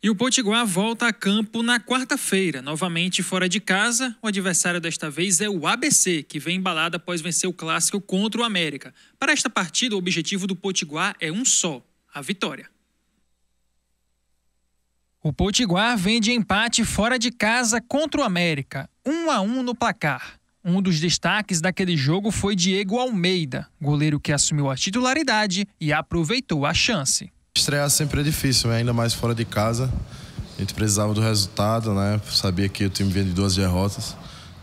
E o Potiguar volta a campo na quarta-feira, novamente fora de casa. O adversário desta vez é o ABC, que vem embalado após vencer o clássico contra o América. Para esta partida, o objetivo do Potiguar é um só: a vitória. O Potiguar vem de empate fora de casa contra o América, 1 um a 1 um no placar. Um dos destaques daquele jogo foi Diego Almeida, goleiro que assumiu a titularidade e aproveitou a chance. Estrear sempre é difícil, né? ainda mais fora de casa. A gente precisava do resultado, né? Sabia que o time vinha de duas derrotas.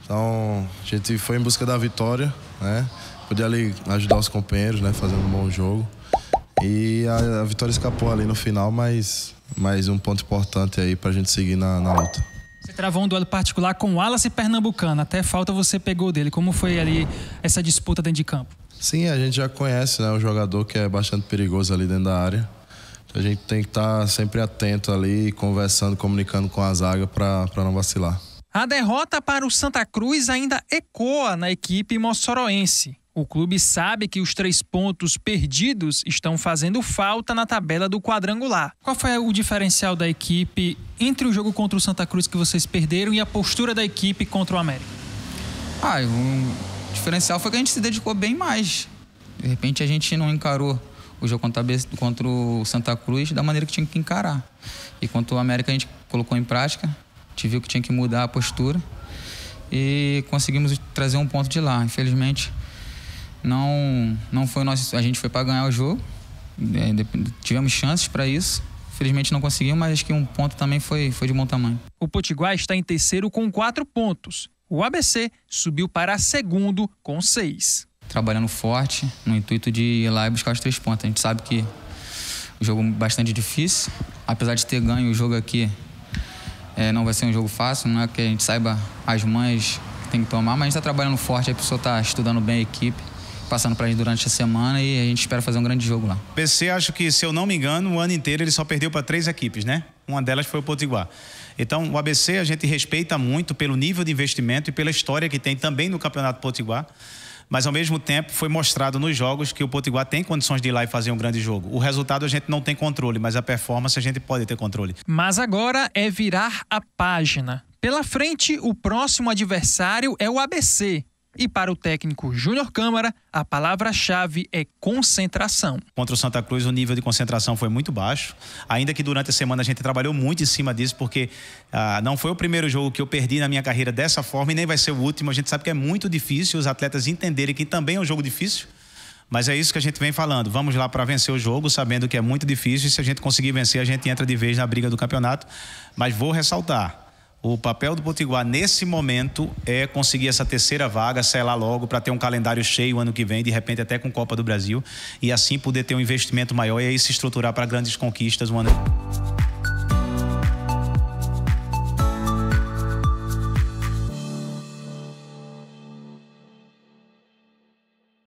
Então, a gente foi em busca da vitória, né? Podia ali ajudar os companheiros, né? Fazendo um bom jogo. E a, a vitória escapou ali no final, mas mais um ponto importante aí pra gente seguir na, na luta. Você travou um duelo particular com o Wallace Pernambucano. Até falta você pegou dele. Como foi ali essa disputa dentro de campo? Sim, a gente já conhece, né? O jogador que é bastante perigoso ali dentro da área a gente tem que estar tá sempre atento ali, conversando, comunicando com a zaga para não vacilar. A derrota para o Santa Cruz ainda ecoa na equipe moçoroense. O clube sabe que os três pontos perdidos estão fazendo falta na tabela do quadrangular. Qual foi o diferencial da equipe entre o jogo contra o Santa Cruz que vocês perderam e a postura da equipe contra o América? Ah, o diferencial foi que a gente se dedicou bem mais. De repente a gente não encarou o jogo contra, contra o Santa Cruz da maneira que tinha que encarar. E contra o América a gente colocou em prática, a gente viu que tinha que mudar a postura e conseguimos trazer um ponto de lá. Infelizmente, não, não foi nosso. A gente foi para ganhar o jogo, né, tivemos chances para isso. infelizmente não conseguimos, mas acho que um ponto também foi, foi de bom tamanho. O Potiguar está em terceiro com quatro pontos. O ABC subiu para segundo com seis trabalhando forte, no intuito de ir lá e buscar os três pontos. A gente sabe que o jogo é bastante difícil, apesar de ter ganho o jogo aqui, é, não vai ser um jogo fácil, não é que a gente saiba as mães que tem que tomar, mas a gente está trabalhando forte, a pessoa está estudando bem a equipe passando a gente durante a semana e a gente espera fazer um grande jogo lá. PC, acho que, se eu não me engano, o ano inteiro ele só perdeu para três equipes, né? Uma delas foi o Potiguar. Então, o ABC a gente respeita muito pelo nível de investimento e pela história que tem também no Campeonato Potiguar mas ao mesmo tempo foi mostrado nos jogos que o Potiguar tem condições de ir lá e fazer um grande jogo. O resultado a gente não tem controle, mas a performance a gente pode ter controle. Mas agora é virar a página. Pela frente, o próximo adversário é o ABC, e para o técnico Júnior Câmara, a palavra-chave é concentração. Contra o Santa Cruz, o nível de concentração foi muito baixo. Ainda que durante a semana a gente trabalhou muito em cima disso, porque ah, não foi o primeiro jogo que eu perdi na minha carreira dessa forma e nem vai ser o último. A gente sabe que é muito difícil os atletas entenderem que também é um jogo difícil. Mas é isso que a gente vem falando. Vamos lá para vencer o jogo, sabendo que é muito difícil. E se a gente conseguir vencer, a gente entra de vez na briga do campeonato. Mas vou ressaltar: o papel do Potiguar nesse momento é conseguir essa terceira vaga, selar logo para ter um calendário cheio ano que vem, de repente até com Copa do Brasil, e assim poder ter um investimento maior e aí se estruturar para grandes conquistas ano que vem.